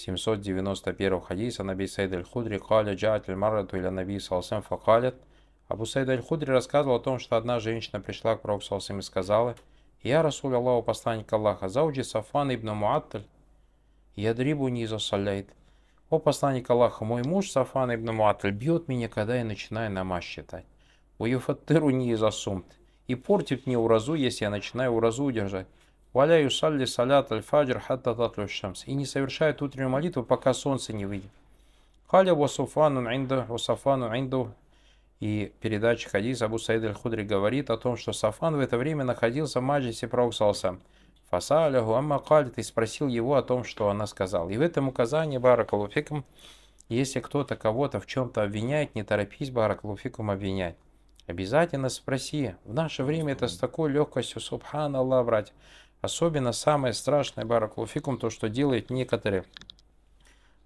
791 хадис, Анаби Сайд Аль-Худри, Каля Джаат Аль-Марату или Анаби Салсам Факалят. Абу Сайд Аль-Худри рассказывал о том, что одна женщина пришла к пророку Салсам и сказала, «Я, Расуль Аллаху, посланник Аллаха, зауджи Сафан ибн Муатталь, ядрибу низа саляйт. О, посланник Аллаха, мой муж Сафан ибн Муаттль бьет меня, когда я начинаю намаз считать. Уюфаттыру низа сумт. И портит мне уразу, если я начинаю уразу удержать. Валя юсалли салят аль-фаджр хатта татлю шамс. И не совершает утреннюю молитву, пока солнце не выйдет. Халя васуфану инда, васафану инду. И передача хадиса Абу Саид аль-Худри говорит о том, что Сафан в это время находился в маджисе Прауксалса. Фасаляху амма калит и спросил его о том, что она сказала. И в этом указании Баракалуфикам, если кто-то кого-то в чем-то обвиняет, не торопись Баракалуфикам обвинять. Обязательно спроси. В наше время это с такой легкостью, субханаллах, братья. Особенно самое страшное, баракулуфикум, то, что делают некоторые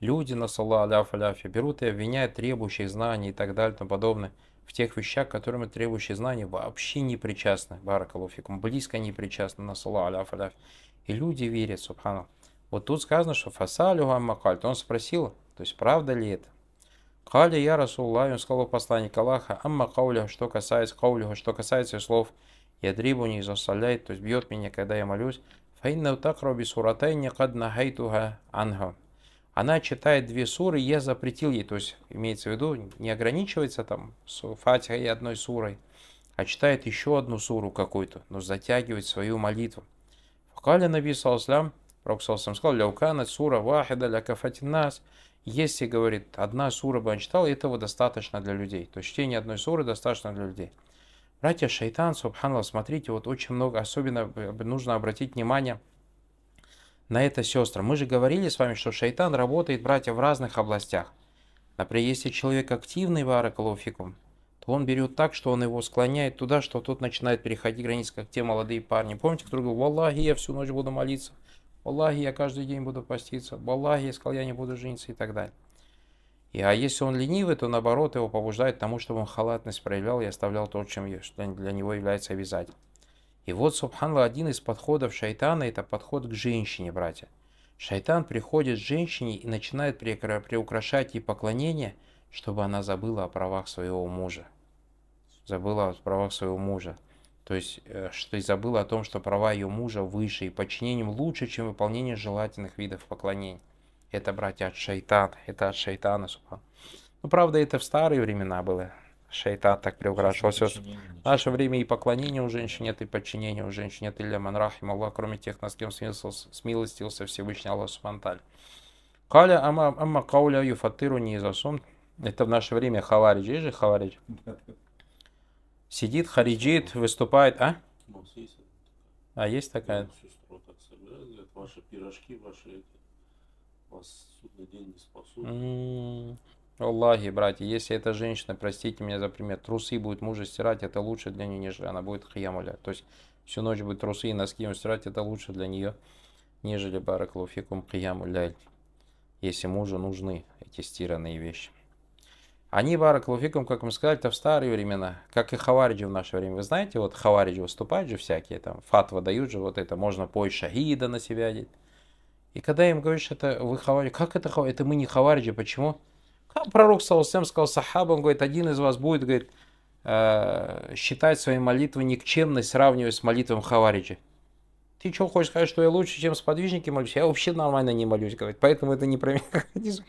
люди на саллах аляфи, берут и обвиняют требующих знаний и так далее и тому подобное в тех вещах, которыми требующие знания вообще не причастны, баракалуфикум, близко не причастны на саллах аляфи. Аляф. И люди верят, субхану. Вот тут сказано, что фасалю аммакальт. Он спросил, то есть правда ли это? Кали я Расулла, он сказал посланник Аллаха, амма кауля, что касается каулюха, что касается слов, ядрибу не заставляет, то есть бьет меня, когда я молюсь. Фаинна такроби суратай не кадна анга. Она читает две суры, я запретил ей, то есть имеется в виду, не ограничивается там с фатихой одной сурой, а читает еще одну суру какую-то, но затягивает свою молитву. Факаля Наби Саласлам, Пророк Саласлам сказал, ляукана сура вахида ля кафатинас, если, говорит, одна сура бы он читал, этого достаточно для людей. То есть чтение одной суры достаточно для людей. Братья шайтан, субханаллах, смотрите, вот очень много, особенно э, нужно обратить внимание на это, сестра. Мы же говорили с вами, что шайтан работает, братья, в разных областях. Например, если человек активный в аракалуфикум, то он берет так, что он его склоняет туда, что тот начинает переходить границы, как те молодые парни. Помните, кто говорил, «Валлахи, я всю ночь буду молиться», «Валлахи, я каждый день буду поститься», «Валлахи, я сказал, я не буду жениться» и так далее. И, а если он ленивый, то наоборот его побуждает тому, чтобы он халатность проявлял и оставлял то, чем, что для него является обязательным. И вот, субханла, один из подходов шайтана – это подход к женщине, братья. Шайтан приходит к женщине и начинает приукрашать ей поклонение, чтобы она забыла о правах своего мужа. Забыла о правах своего мужа. То есть, э, что и забыла о том, что права ее мужа выше и подчинением лучше, чем выполнение желательных видов поклонений. Это, братья, от шайтана. Это от шайтана, субхан. Ну, правда, это в старые времена было. Шайтан так приукрашивал В наше время и поклонения у женщин нет, и подчинения у женщин нет. Илля манрахим Аллах, кроме тех, на с кем смилостился, смилостился Всевышний Аллах Субханталь. Каля амма, амма кауля юфатыру не засум. Это в наше время хаваридж. Есть же хаваридж? Сидит, хариджит, выступает, а? А есть такая? ваши пирожки, ваши по день не спасут. Аллахи, братья, если эта женщина, простите меня за пример, трусы будет мужа стирать, это лучше для нее, нежели она будет хьямуля. То есть всю ночь будет трусы и носки ему стирать, это лучше для нее, нежели бараклауфикум хьямуляль, если мужу нужны эти стиранные вещи. Они, бараклауфикум, как мы сказали, это в старые времена, как и хавариджи в наше время. Вы знаете, вот хавариджи выступают же всякие, там фатва дают же, вот это можно пой шахида на себя одеть. И когда им говоришь, это вы хавари, как это хавари? Это мы не хавариджи, почему? Как пророк Саусем сказал сахабам, говорит, один из вас будет, говорит, э, считать свои молитвы никчемной, сравнивая с молитвами хавариджи. Ты что хочешь сказать, что я лучше, чем сподвижники молюсь? Я вообще нормально не молюсь, говорит, поэтому это не про меня.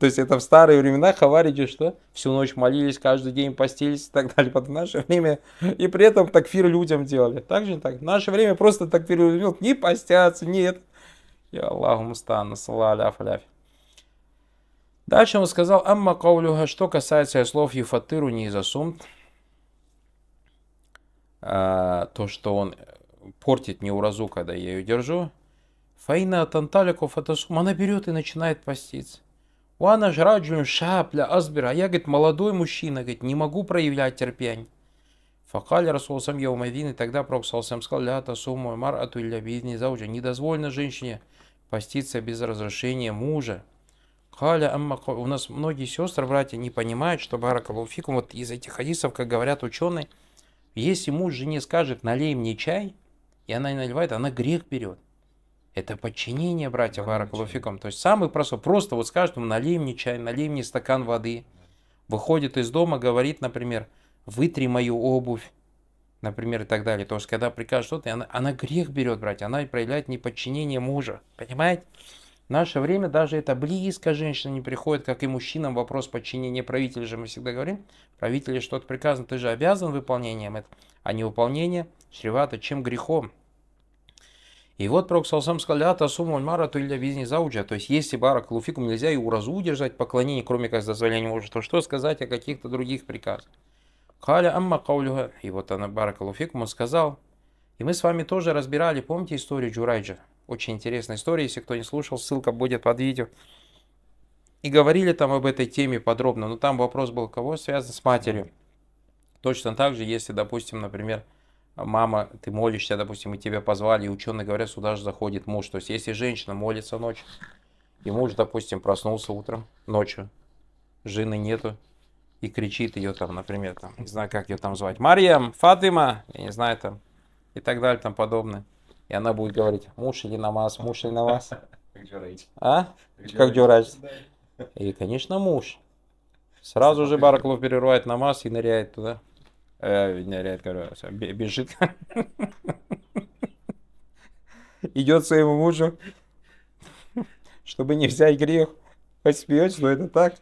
То есть это в старые времена хавариджи, что всю ночь молились, каждый день постились и так далее. Под наше время и при этом такфир людям делали. Так же так. В наше время просто такфир людям не постятся, нет я Аллаху мустан, салаляф аляф. Дальше он сказал, амма каулюха, что касается слов юфатыру не из а, то, что он портит не неуразу, когда я ее держу, фаина танталику фатасум, она берет и начинает поститься. Уана жраджун шапля азбира, а я, говорит, молодой мужчина, говорит, не могу проявлять терпение. Факаля Расулсам Яумадин, и тогда Пророк Салсам сказал, «Ля тасуму мар ату илля бидни зауджа». Недозволено женщине поститься без разрешения мужа. Халя амма У нас многие сестры, братья, не понимают, что баракалуфикум, вот из этих хадисов, как говорят ученые, если муж жене скажет, налей мне чай, и она не наливает, она грех берет. Это подчинение, братья баракалуфикум. То есть самый простой, просто вот скажет ему, налей мне чай, налей мне стакан воды. Выходит из дома, говорит, например, – вытри мою обувь, например, и так далее. То есть когда приказ что-то, она, она грех берет, братья, она проявляет неподчинение мужа, понимаете? В наше время даже это близко женщина не приходит, как и мужчинам, вопрос подчинения правителя же мы всегда говорим. Правителю что-то приказано, ты же обязан выполнением это, а не выполнение чревато чем грехом. И вот Пророк Салсам сказал, «Ля тасуму мара туилля визни зауджа». То есть, если барак луфикум нельзя и уразу удержать поклонение, кроме как с дозволения мужа, то что сказать о каких-то других приказах? Каля амма каулюга И вот она, баракалуфикум, он сказал. И мы с вами тоже разбирали, помните историю Джурайджа? Очень интересная история, если кто не слушал, ссылка будет под видео. И говорили там об этой теме подробно, но там вопрос был, кого связан с матерью. Точно так же, если, допустим, например, мама, ты молишься, допустим, и тебя позвали, и ученые говорят, сюда же заходит муж. То есть, если женщина молится ночью, и муж, допустим, проснулся утром, ночью, жены нету, и кричит ее там, например, там, не знаю, как ее там звать, Марьям, Фатима, я не знаю там, и так далее, там подобное. И она будет говорить, муж или намаз, муж или намаз. Как дюрач. А? Как дюрач. И, конечно, муж. Сразу же Бараклов перерывает намаз и ныряет туда. Э, ныряет, говорю, бежит. Идет своему мужу, чтобы не взять грех. Хоть но это так.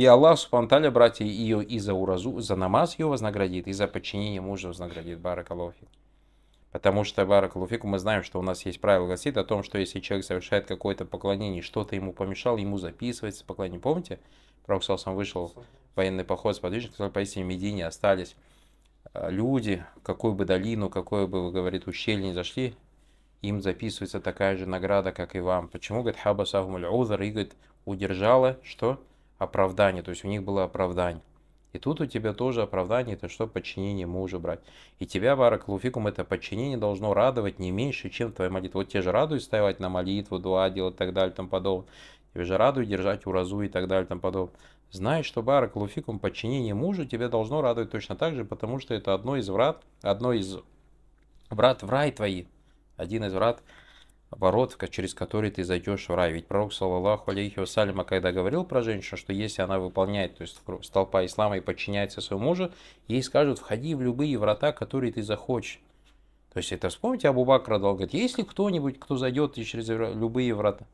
И Аллах Субханталя, братья, ее и за уразу, за намаз ее вознаградит, и за подчинение мужа вознаградит Баракалуфик. Потому что Баракалуфику мы знаем, что у нас есть правило гласит о том, что если человек совершает какое-то поклонение, что-то ему помешало, ему записывается поклонение. Помните, Пророк сам вышел в военный поход с подвижником, сказал, поистине в Медине остались а, люди, какую бы долину, какое бы, говорит, ущелье не зашли, им записывается такая же награда, как и вам. Почему, говорит, хаба сахумуль узар, и, говорит, удержала, что? оправдание, то есть у них было оправдание. И тут у тебя тоже оправдание, это что подчинение мужу брать. И тебя, барак Баракалуфикум, это подчинение должно радовать не меньше, чем твоя молитва. Вот те же радует стоять на молитву, дуа делать и так далее, там подобное. Тебе же радует держать уразу и так далее, там подобное. Знаешь, что барак Баракалуфикум, подчинение мужу тебя должно радовать точно так же, потому что это одно из врат, одно из врат в рай твои. Один из врат ворот, через который ты зайдешь в рай. Ведь пророк, саллаллаху алейхи вассаляма, когда говорил про женщину, что если она выполняет, то есть столпа ислама и подчиняется своему мужу, ей скажут, входи в любые врата, которые ты захочешь. То есть это вспомните, Абу бакра говорит, если кто-нибудь, кто зайдет через любые врата,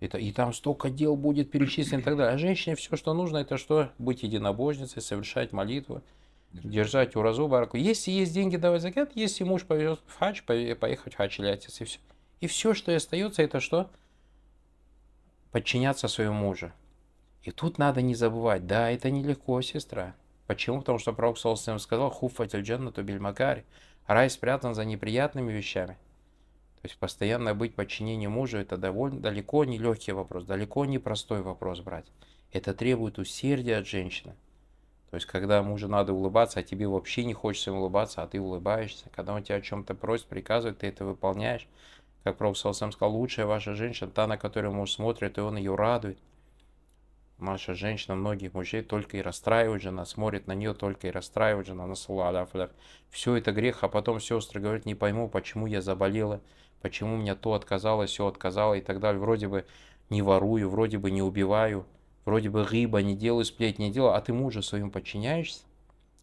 это, и там столько дел будет перечислено и так далее. А женщине все, что нужно, это что? Быть единобожницей, совершать молитву, держать, держать уразу, бараку. Если есть деньги, давай закат. Если муж повезет в хач, поехать в хадж, лятец, и все. И все, что и остается, это что? Подчиняться своему мужу. И тут надо не забывать, да, это нелегко, сестра. Почему? Потому что пророк Солсен сказал, хуфатель джаннату бельмакари, рай спрятан за неприятными вещами. То есть постоянно быть подчинением мужу – это довольно далеко не легкий вопрос, далеко не простой вопрос брать. Это требует усердия от женщины. То есть, когда мужу надо улыбаться, а тебе вообще не хочется улыбаться, а ты улыбаешься. Когда он тебя о чем-то просит, приказывает, ты это выполняешь. Как Пророк сам сказал, лучшая ваша женщина, та, на которую муж смотрит, и он ее радует. Наша женщина многих мужей только и расстраивает жена, смотрит на нее только и расстраивает жена, насылада. Все это грех, а потом сестры говорят, не пойму, почему я заболела, почему меня то отказало, все отказало и так далее. Вроде бы не ворую, вроде бы не убиваю, вроде бы рыба не делаю, сплетни не делаю, а ты мужа своим подчиняешься?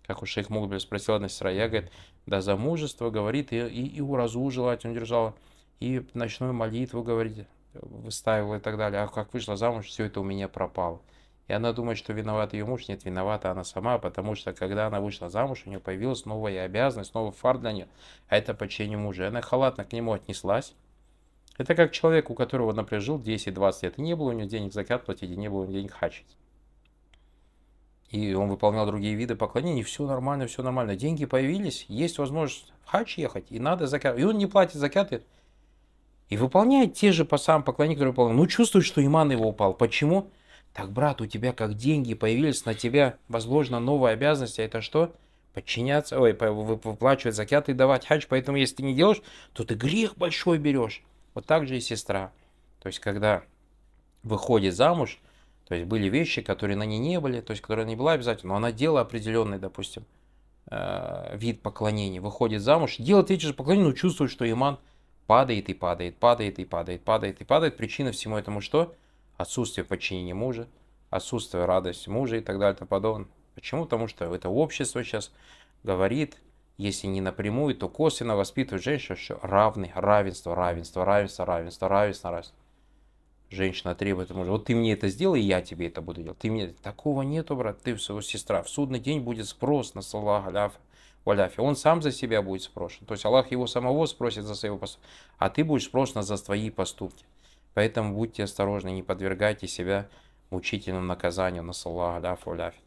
Как у шейх Мулбер спросила одна сестра, я, говорит, да замужество, говорит, и, и, и уразу желать, он держал и ночную молитву, говорит, выставила и так далее. А как вышла замуж, все это у меня пропало. И она думает, что виноват ее муж. Нет, виновата она сама, потому что когда она вышла замуж, у нее появилась новая обязанность, новый фар для нее. А это почение мужа. И она халатно к нему отнеслась. Это как человек, у которого, напряжил жил 10-20 лет, и не было у него денег закат платить, и не было у него денег хачить. И он выполнял другие виды поклонений, все нормально, все нормально. Деньги появились, есть возможность в хач ехать, и надо закат. И он не платит закаты, и выполняет те же по самым поклонения, которые выполнял. Ну, чувствует, что иман его упал. Почему? Так, брат, у тебя как деньги появились, на тебя возложена новая обязанность, а это что? Подчиняться, ой, выплачивать закят и давать хач. поэтому если ты не делаешь, то ты грех большой берешь. Вот так же и сестра. То есть, когда выходит замуж, то есть были вещи, которые на ней не были, то есть, которая не была обязательно, но она делала определенный, допустим, э, вид поклонения, выходит замуж, делает эти же поклонения, но чувствует, что иман – падает и падает, падает и падает, падает и падает. Причина всему этому что? Отсутствие подчинения мужа, отсутствие радости мужа и так далее и тому подобное. Почему? Потому что это общество сейчас говорит, если не напрямую, то косвенно воспитывает женщину, что равный равенство, равенство, равенство, равенство, равенство, равенство. Женщина требует мужа, вот ты мне это сделай, я тебе это буду делать. Ты мне, такого нету, брат, ты сестра. В судный день будет спрос на салах, аляфа. Валяфи, он сам за себя будет спрошен. То есть Аллах его самого спросит за свои поступки, а ты будешь спрошен за свои поступки. Поэтому будьте осторожны, не подвергайте себя мучительному наказанию. на Насаллаху аляфу аляфи.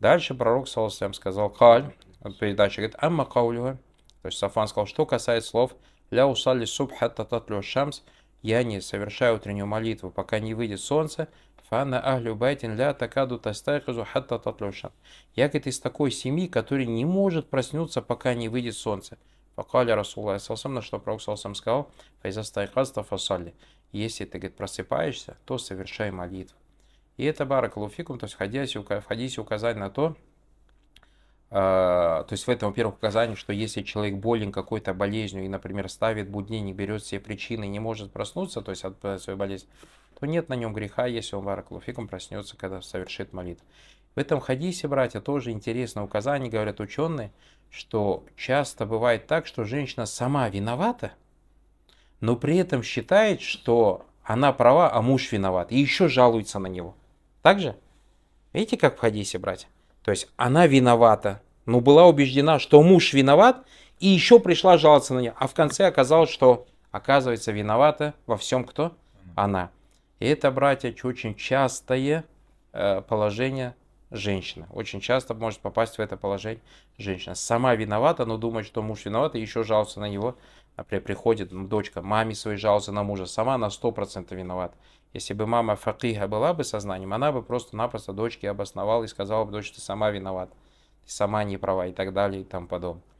Дальше пророк, саллаху сказал, «Каль», передача говорит, «Амма каулюха». То есть Сафан сказал, что касается слов «Ля усали субхатта татлю шамс», я не совершаю утреннюю молитву, пока не выйдет солнце, Фана ахлю байтин ля такаду тастайхазу хатта татлюша. Ягод из такой семьи, который не может проснуться, пока не выйдет солнце. Факаля Расулла Салсам, на что Пророк Салсам сказал, файза стайхазта фасалли. Если ты, говорит, просыпаешься, то совершай молитву. И это баракалуфикум, то есть в указать на то, а, то есть в этом, во-первых, указание, что если человек болен какой-то болезнью и, например, ставит будни, не берет все причины, не может проснуться, то есть от э, своей болезни, то типа, нет на нем греха, если он Баракулуфикум проснется, когда совершит молитву. В этом хадисе, братья, тоже интересное указание, говорят ученые, что часто бывает так, что женщина сама виновата, но при этом считает, что она права, а муж виноват, и еще жалуется на него. Так же? Видите, как в хадисе, братья? То есть она виновата, но была убеждена, что муж виноват, и еще пришла жаловаться на нее. А в конце оказалось, что оказывается виновата во всем кто? Она. И это, братья, очень частое э, положение женщины. Очень часто может попасть в это положение женщина. Сама виновата, но думает, что муж виноват, и еще жалуется на него. Например, приходит ну, дочка, маме своей жалуется на мужа. Сама на 100% виновата. Если бы мама факиха была бы сознанием, она бы просто-напросто дочке обосновала и сказала бы, дочь, ты сама виновата, ты сама не права и так далее и тому подобное.